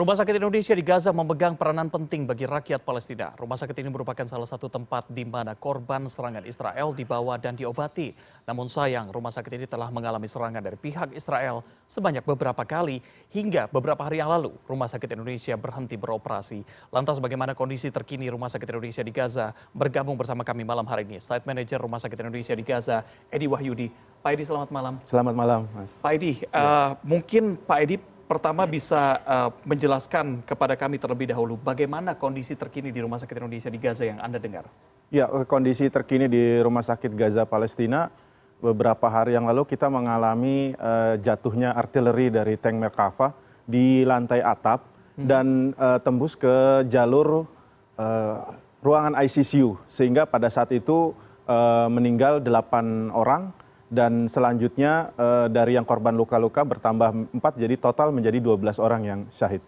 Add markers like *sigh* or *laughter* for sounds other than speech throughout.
Rumah Sakit Indonesia di Gaza memegang peranan penting bagi rakyat Palestina. Rumah sakit ini merupakan salah satu tempat di mana korban serangan Israel dibawa dan diobati. Namun sayang, rumah sakit ini telah mengalami serangan dari pihak Israel sebanyak beberapa kali hingga beberapa hari yang lalu Rumah Sakit Indonesia berhenti beroperasi. Lantas bagaimana kondisi terkini Rumah Sakit Indonesia di Gaza? Bergabung bersama kami malam hari ini, Site Manager Rumah Sakit Indonesia di Gaza, Edi Wahyudi. Pak Edi, selamat malam. Selamat malam, Mas. Pak Edi, eh, ya. mungkin Pak Edi pertama bisa uh, menjelaskan kepada kami terlebih dahulu bagaimana kondisi terkini di Rumah Sakit Indonesia di Gaza yang Anda dengar? Ya, eh, kondisi terkini di Rumah Sakit Gaza Palestina beberapa hari yang lalu kita mengalami uh, jatuhnya artileri dari tank Merkava di lantai atap hmm. dan uh, tembus ke jalur uh, ruangan ICCU sehingga pada saat itu uh, meninggal 8 orang dan selanjutnya eh, dari yang korban luka-luka bertambah 4 jadi total menjadi 12 orang yang syahid.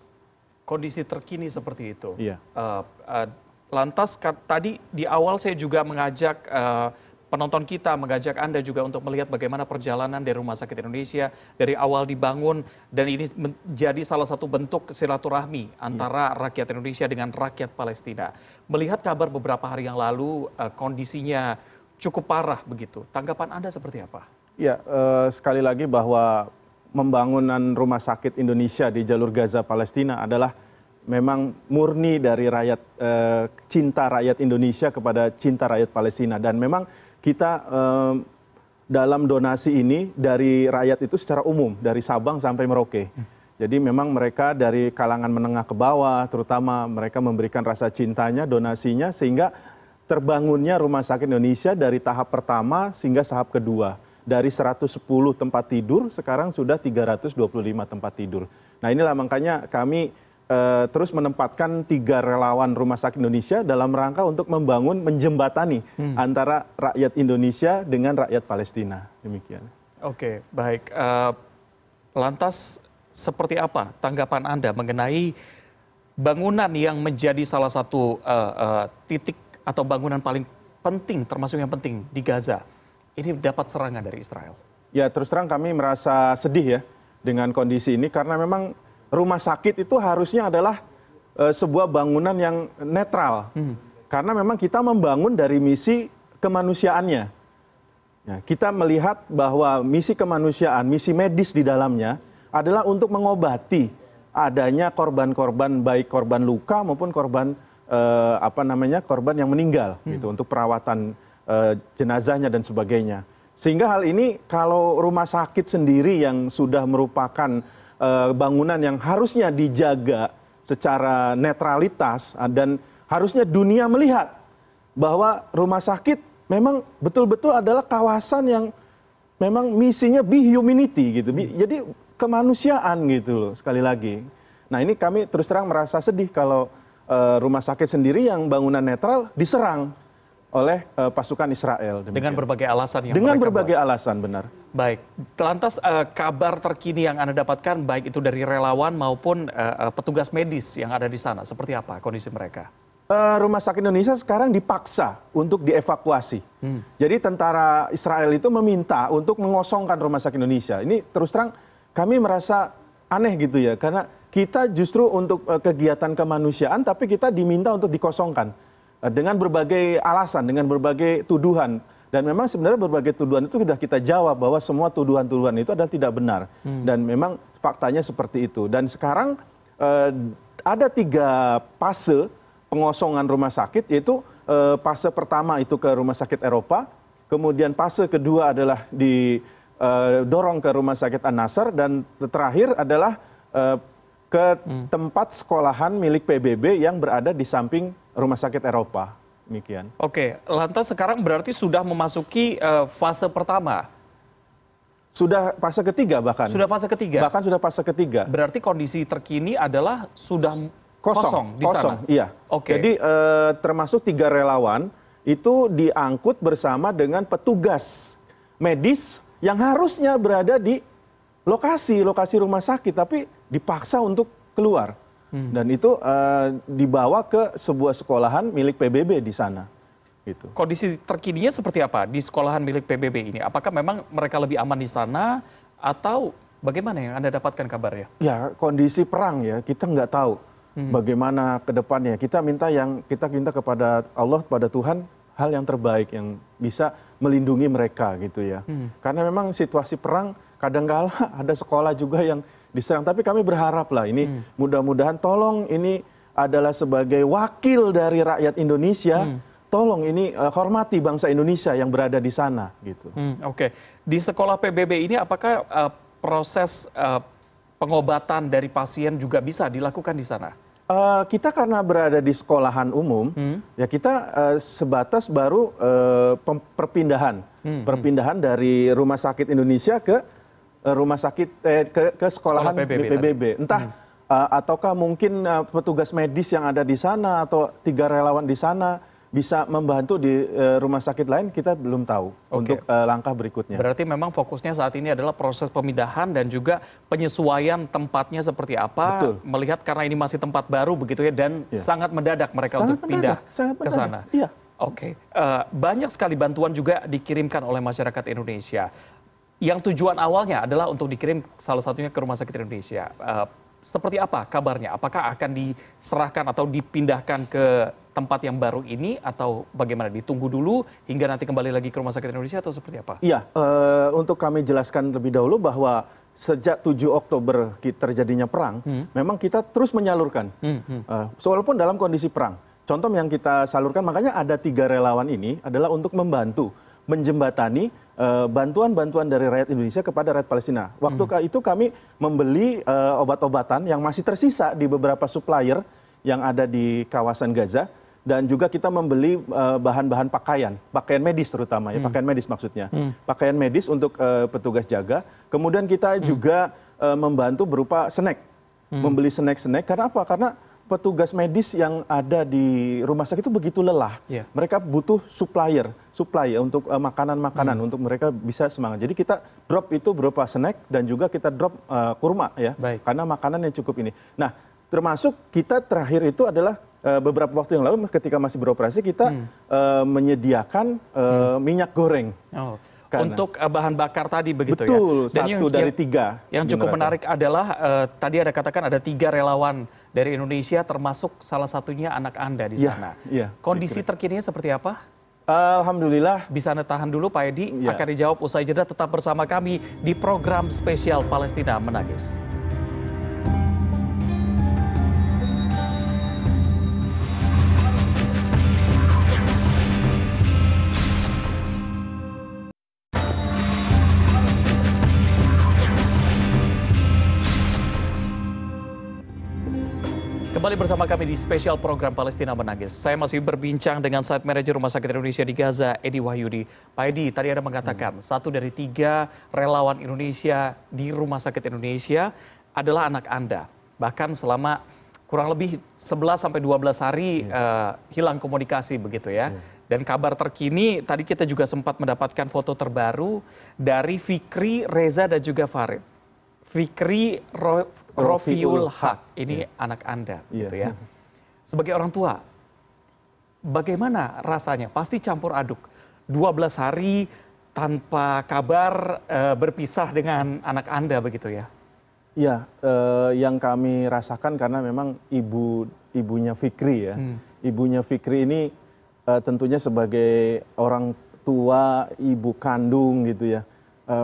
Kondisi terkini seperti itu. Iya. Uh, uh, lantas tadi di awal saya juga mengajak uh, penonton kita mengajak Anda juga untuk melihat bagaimana perjalanan dari Rumah Sakit Indonesia dari awal dibangun dan ini menjadi salah satu bentuk silaturahmi antara rakyat Indonesia dengan rakyat Palestina. Melihat kabar beberapa hari yang lalu kondisinya cukup parah begitu. Tanggapan Anda seperti apa? Ya, eh, sekali lagi bahwa pembangunan rumah sakit Indonesia di jalur Gaza Palestina adalah memang murni dari rakyat eh, cinta rakyat Indonesia kepada cinta rakyat Palestina dan memang kita eh, dalam donasi ini dari rakyat itu secara umum dari Sabang sampai Merauke. Jadi memang mereka dari kalangan menengah ke bawah, terutama mereka memberikan rasa cintanya, donasinya, sehingga terbangunnya Rumah Sakit Indonesia dari tahap pertama sehingga tahap kedua. Dari 110 tempat tidur sekarang sudah 325 tempat tidur. Nah inilah makanya kami eh, terus menempatkan tiga relawan Rumah Sakit Indonesia dalam rangka untuk membangun menjembatani hmm. antara rakyat Indonesia dengan rakyat Palestina. Demikian. Oke, baik. Uh, lantas seperti apa tanggapan Anda mengenai bangunan yang menjadi salah satu uh, uh, titik atau bangunan paling penting termasuk yang penting di Gaza ini dapat serangan dari Israel? Ya terus terang kami merasa sedih ya dengan kondisi ini karena memang rumah sakit itu harusnya adalah e, sebuah bangunan yang netral hmm. karena memang kita membangun dari misi kemanusiaannya. Ya, kita melihat bahwa misi kemanusiaan, misi medis di dalamnya adalah untuk mengobati adanya korban-korban baik korban luka maupun korban eh, apa namanya korban yang meninggal hmm. gitu untuk perawatan eh, jenazahnya dan sebagainya. Sehingga hal ini kalau rumah sakit sendiri yang sudah merupakan eh, bangunan yang harusnya dijaga secara netralitas ah, dan harusnya dunia melihat bahwa rumah sakit memang betul-betul adalah kawasan yang memang misinya be humanity gitu. Be, hmm. jadi kemanusiaan gitu loh sekali lagi. Nah, ini kami terus terang merasa sedih kalau Eh, rumah sakit sendiri yang bangunan netral diserang oleh uh, pasukan Israel. Demikian. Dengan berbagai alasan yang Dengan berbagai buat. alasan, benar. Baik. Lantas uh, kabar terkini yang Anda dapatkan baik itu dari relawan maupun petugas medis yang ada di sana, seperti apa kondisi mereka? Uh, rumah sakit Indonesia sekarang dipaksa untuk dievakuasi. Hmm. Jadi tentara Israel itu meminta untuk mengosongkan rumah sakit Indonesia. Ini terus terang kami merasa aneh gitu ya, karena kita justru untuk eh, kegiatan kemanusiaan tapi kita diminta untuk dikosongkan eh, dengan berbagai alasan, dengan berbagai tuduhan. Dan memang sebenarnya berbagai tuduhan itu sudah kita jawab bahwa semua tuduhan-tuduhan itu adalah tidak benar. Hmm. Dan memang faktanya seperti itu. Dan sekarang eh, ada tiga fase pengosongan rumah sakit, yaitu eh, fase pertama itu ke rumah sakit Eropa, kemudian fase kedua adalah didorong eh, ke rumah sakit Anasar, dan terakhir adalah eh, ke hmm. tempat sekolahan milik PBB yang berada di samping rumah sakit Eropa. Demikian. Oke, lantas sekarang berarti sudah memasuki uh, fase pertama. Sudah fase ketiga bahkan. Sudah fase ketiga. Bahkan sudah fase ketiga. Berarti kondisi terkini adalah sudah kosong, kosong di kosong, Iya. Oke. Jadi uh, termasuk tiga relawan itu diangkut bersama dengan petugas medis yang harusnya berada di lokasi lokasi rumah sakit tapi dipaksa untuk keluar hmm. dan itu uh, dibawa ke sebuah sekolahan milik PBB di sana. Gitu. Kondisi terkininya seperti apa di sekolahan milik PBB ini? Apakah memang mereka lebih aman di sana atau bagaimana yang anda dapatkan kabarnya? Ya kondisi perang ya kita nggak tahu hmm. bagaimana depannya. Kita minta yang kita minta kepada Allah kepada Tuhan hal yang terbaik yang bisa melindungi mereka gitu ya. Hmm. Karena memang situasi perang kadang -kadang *laughs* ada sekolah juga yang diserang. Tapi kami berharap lah ini hmm. mudah-mudahan tolong ini adalah sebagai wakil dari rakyat Indonesia. Hmm. Tolong ini uh, hormati bangsa Indonesia yang berada di sana gitu. Hmm, Oke, okay. di sekolah PBB ini apakah uh, proses uh, pengobatan dari pasien juga bisa dilakukan di sana? Uh, kita karena berada di sekolahan umum, hmm. ya kita uh, sebatas baru uh, perpindahan, hmm, hmm. perpindahan hmm. dari Rumah Sakit Indonesia ke Eh, rumah sakit eh, ke, ke sekolahan Sekolah PBB, BPBB. Tadi. Hmm. Entah hmm. uh, ataukah mungkin uh, petugas medis yang ada di sana atau tiga relawan di sana bisa membantu di uh, rumah sakit lain kita belum tahu okay. untuk uh, langkah berikutnya. Berarti memang fokusnya saat ini adalah proses pemindahan dan juga penyesuaian tempatnya seperti apa. Betul. Melihat karena ini masih tempat baru begitu ya dan ya. sangat mendadak mereka sangat untuk mendadak, pindah sangat ke sana. Iya. Oke, okay. uh, banyak sekali bantuan juga dikirimkan oleh masyarakat Indonesia yang tujuan awalnya adalah untuk dikirim salah satunya ke Rumah Sakit Indonesia. Eh, seperti apa kabarnya? Apakah akan diserahkan atau dipindahkan ke tempat yang baru ini atau bagaimana ditunggu dulu hingga nanti kembali lagi ke Rumah Sakit Indonesia atau seperti apa? Iya, uh, untuk kami jelaskan lebih dahulu bahwa sejak 7 Oktober terjadinya perang, hmm. memang kita terus menyalurkan, hmm, Uh, walaupun dalam kondisi perang. Contoh yang kita salurkan, makanya ada tiga relawan ini adalah untuk membantu menjembatani eh, bantuan-bantuan dari rakyat Indonesia kepada rakyat Palestina. Waktu hmm. itu kami membeli uh, obat-obatan yang masih tersisa di beberapa supplier yang ada di kawasan Gaza dan juga kita membeli eh, bahan-bahan pakaian, pakaian medis terutama ya, hmm. pakaian medis maksudnya. Hmm. Pakaian medis untuk uh, petugas jaga. Kemudian kita hmm. juga uh, membantu berupa snack. Hmm. Membeli snack-snack karena apa? Karena petugas medis yang ada di rumah sakit itu begitu lelah. Yeah. Mereka butuh supplier, supplier untuk eh, makanan-makanan uh, hmm. untuk mereka bisa semangat. Jadi kita drop itu berupa snack dan juga kita drop uh, kurma ya. Baik. Karena makanan yang cukup ini. Nah, termasuk kita terakhir itu adalah uh, beberapa waktu yang lalu ketika masih beroperasi kita hmm. uh, menyediakan uh, hmm. minyak goreng. Oh. Karena. Untuk bahan bakar tadi begitu ya. Betul, ya. Dan satu yang, dari tiga. Yang cukup menarik adalah uh, tadi ada katakan ada tiga relawan dari Indonesia termasuk salah satunya anak Anda di iya, sana. Ya, Kondisi ya, terkininya seperti apa? Alhamdulillah. Bisa Anda tahan dulu Pak Edi, ya. akan dijawab usai jeda tetap bersama kami di program spesial Palestina Menangis. kembali bersama kami di spesial program Palestina Menangis. Saya masih berbincang dengan site manager Rumah Sakit Indonesia di Gaza, Edi Wahyudi. Pak Edi, tadi Anda mengatakan hmm. satu dari tiga relawan Indonesia di Rumah Sakit Indonesia adalah anak Anda. Bahkan selama kurang lebih 11 sampai 12 hari hmm. uh, hilang komunikasi begitu ya. Hmm. Dan kabar terkini tadi kita juga sempat mendapatkan foto terbaru dari Fikri, Reza dan juga Farid. Fikri Ro Rofiul Haq, ini yeah. anak Anda, yeah. gitu ya. Sebagai orang tua, bagaimana rasanya? Pasti campur aduk. 12 hari tanpa kabar e, berpisah dengan anak Anda begitu ya? Iya, e, yang kami rasakan karena memang ibu ibunya Fikri ya. Hmm. Ibunya Fikri ini e, tentunya sebagai orang tua, ibu kandung gitu ya. E,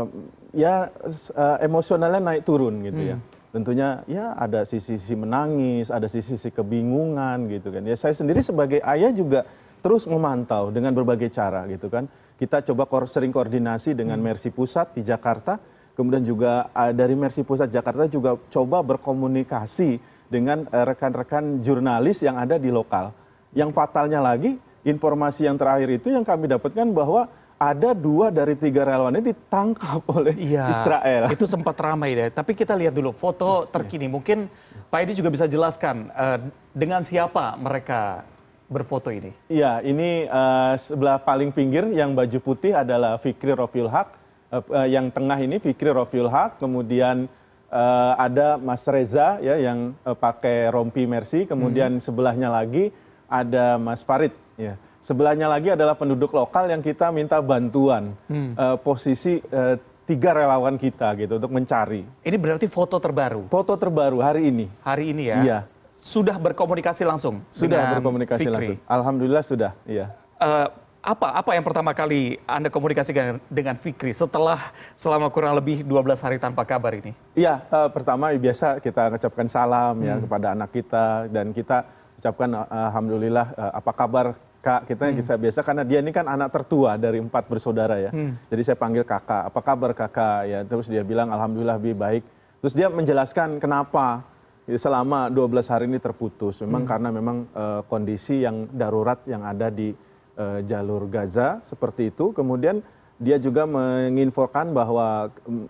ya eh, emosionalnya naik turun gitu ya hmm. tentunya ya ada sisi-sisi menangis ada sisi-sisi kebingungan gitu kan ya saya sendiri sebagai ayah juga terus memantau dengan berbagai cara gitu kan kita coba sering koordinasi dengan hmm. Mersi Pusat di Jakarta kemudian juga eh, dari Mersi Pusat Jakarta juga coba berkomunikasi dengan eh, rekan-rekan jurnalis yang ada di lokal yang fatalnya lagi informasi yang terakhir itu yang kami dapatkan bahwa ada dua dari tiga relawannya ditangkap *laughs* oleh ya, Israel. Itu sempat ramai deh. Tapi kita lihat dulu foto iya. terkini. Mungkin Pak Edi juga bisa jelaskan uh, dengan siapa mereka berfoto ini. Iya, ini uh, sebelah paling pinggir yang baju putih adalah Fikri Rofiul Haq. Uh, uh, yang tengah ini Fikri Rofiul Haq. Kemudian uh, ada Mas Reza ya yang uh, pakai rompi Mercy. Kemudian hmm. sebelahnya lagi ada Mas Farid. Ya sebelahnya lagi adalah penduduk lokal yang kita minta bantuan hmm. eh, posisi eh, tiga relawan kita gitu untuk mencari. Ini berarti foto terbaru. Foto terbaru hari ini. Hari ini ya. Iya. Sudah berkomunikasi langsung. Sudah berkomunikasi Fikri. langsung. Alhamdulillah sudah. Iya. Uh, apa apa yang pertama kali Anda komunikasikan dengan Fikri setelah selama kurang lebih 12 hari tanpa kabar ini? Iya, uh, pertama biasa kita ucapkan salam ya hmm. ya kepada anak kita dan kita ucapkan alhamdulillah apa kabar kak kita yang kita hmm. biasa karena dia ini kan anak tertua dari empat bersaudara ya hmm. jadi saya panggil kakak apa kabar kakak ya terus dia bilang alhamdulillah lebih baik terus dia menjelaskan kenapa selama 12 hari ini terputus memang hmm. karena memang uh, kondisi yang darurat yang ada di uh, jalur Gaza seperti itu kemudian dia juga menginfokan bahwa mm,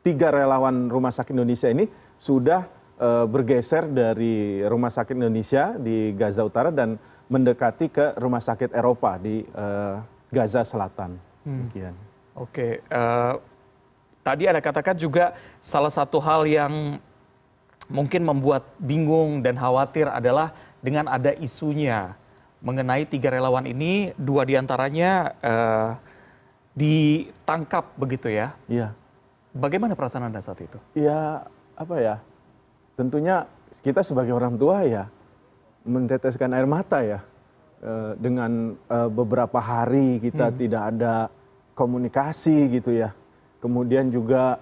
tiga relawan rumah sakit Indonesia ini sudah uh, bergeser dari rumah sakit Indonesia di Gaza Utara dan mendekati ke rumah sakit Eropa di uh, Gaza Selatan. Hmm. Oke, okay. uh, eh, tadi ada katakan juga salah satu hal yang mungkin membuat bingung dan khawatir adalah dengan ada isunya mengenai tiga relawan ini, dua diantaranya uh, eh, ditangkap begitu ya? Iya. Bagaimana perasaan anda saat itu? Iya, apa ya? Tentunya kita sebagai orang tua ya menteteskan air mata ya eh, dengan eh, beberapa hari kita hmm. tidak ada komunikasi gitu ya. Kemudian juga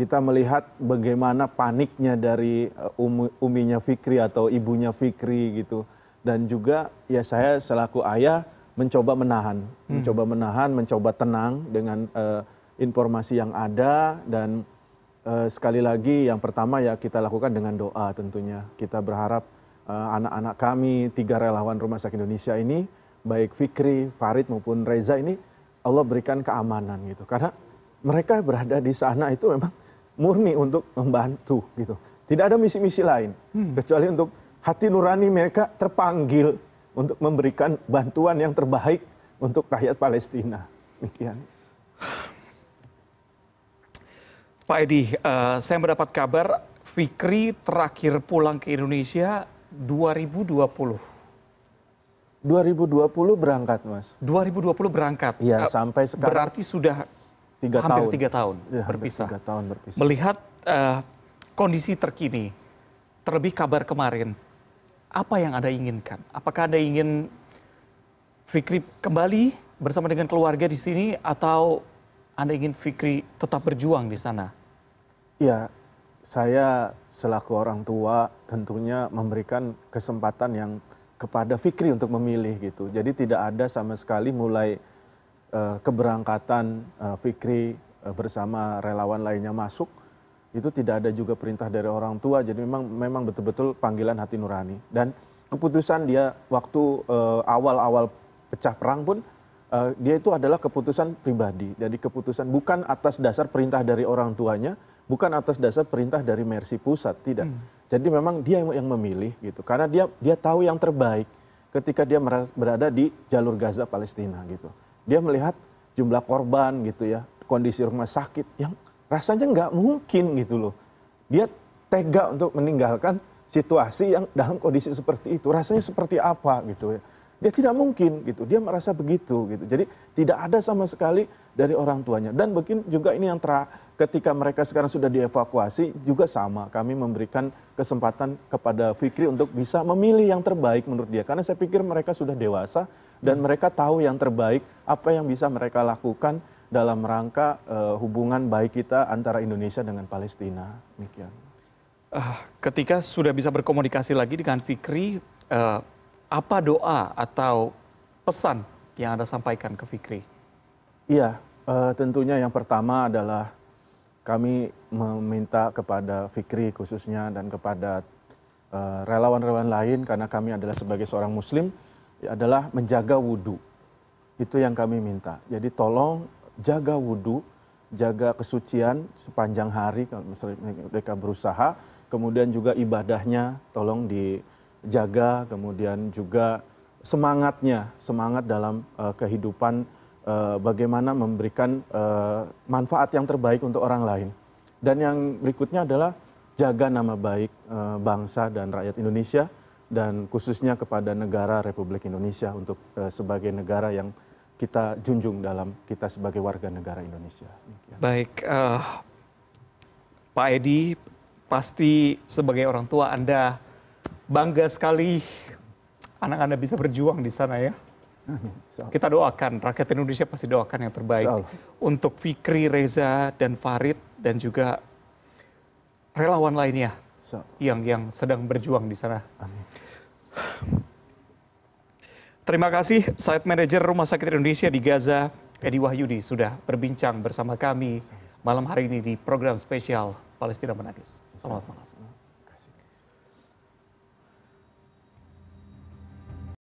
kita melihat bagaimana paniknya dari um, uminya Fikri atau ibunya Fikri gitu. Dan juga ya saya selaku ayah mencoba menahan, hmm. mencoba menahan, mencoba tenang dengan e, informasi yang ada dan sekali lagi yang pertama ya kita lakukan dengan doa tentunya. Kita berharap Eh, anak-anak kami, tiga relawan Rumah Sakit Indonesia ini, baik Fikri, Farid maupun Reza ini Allah berikan keamanan gitu. Karena mereka berada di sana itu memang murni untuk membantu gitu. Tidak ada misi-misi lain hmm. kecuali untuk hati nurani mereka terpanggil untuk memberikan bantuan yang terbaik untuk rakyat Palestina. Demikian. Pak Edi, uh, saya mendapat kabar Fikri terakhir pulang ke Indonesia 2020. 2020 berangkat, Mas. 2020 berangkat. Iya, eh, sampai sekarang. Berarti sudah tiga hampir tahun. tiga tahun ya, berpisah. Tiga tahun berpisah. Melihat uh, kondisi terkini, terlebih kabar kemarin, apa yang Anda inginkan? Apakah Anda ingin Fikri kembali bersama dengan keluarga di sini atau Anda ingin Fikri tetap berjuang di sana? Ya, saya selaku orang tua tentunya memberikan kesempatan yang kepada Fikri untuk memilih gitu. Jadi tidak ada sama sekali mulai uh, keberangkatan uh, Fikri uh, bersama relawan lainnya masuk itu tidak ada juga perintah dari orang tua. Jadi memang memang betul-betul panggilan hati nurani dan keputusan dia waktu awal-awal pecah perang pun dia itu adalah keputusan pribadi. Jadi keputusan bukan atas dasar perintah dari orang tuanya bukan atas dasar perintah dari Mercy pusat tidak hmm. jadi memang dia yang memilih gitu karena dia dia tahu yang terbaik ketika dia berada di jalur Gaza Palestina gitu dia melihat jumlah korban gitu ya kondisi rumah sakit yang rasanya nggak mungkin gitu loh dia tega untuk meninggalkan situasi yang dalam kondisi seperti itu rasanya seperti apa gitu ya dia ya, tidak mungkin gitu dia merasa begitu gitu jadi tidak ada sama sekali dari orang tuanya dan mungkin juga ini yang tra ketika mereka sekarang sudah dievakuasi juga sama kami memberikan kesempatan kepada Fikri untuk bisa memilih yang terbaik menurut dia karena saya pikir mereka sudah dewasa dan hmm. mereka tahu yang terbaik apa yang bisa mereka lakukan dalam rangka uh, hubungan baik kita antara Indonesia dengan Palestina demikian uh, ketika sudah bisa berkomunikasi lagi dengan Fikri uh, apa doa atau pesan yang Anda sampaikan ke Fikri? Iya, uh, tentunya yang pertama adalah kami meminta kepada Fikri khususnya dan kepada eh, relawan-relawan uh, lain karena kami adalah sebagai seorang muslim adalah menjaga wudhu. Itu yang kami minta. Jadi tolong jaga wudhu, jaga kesucian sepanjang hari kalau mereka berusaha. Kemudian juga ibadahnya tolong di jaga kemudian juga semangatnya semangat dalam eh, kehidupan eh, bagaimana memberikan eh, manfaat yang terbaik untuk orang lain dan yang berikutnya adalah jaga nama baik bangsa dan rakyat Indonesia dan khususnya kepada negara Republik Indonesia untuk sebagai negara yang kita junjung dalam kita sebagai warga negara Indonesia. Baik, uh, Pak Edi, pasti sebagai orang tua Anda bangga sekali anak anak bisa berjuang di sana ya. Kita doakan, rakyat Indonesia pasti doakan yang terbaik. Untuk Fikri, Reza, dan Farid, dan juga relawan lainnya yang yang sedang berjuang di sana. Amin. Terima kasih, Site Manager Rumah Sakit Indonesia di Gaza, Edi Wahyudi, sudah berbincang bersama kami malam hari ini di program spesial Palestina Menangis. Selamat malam.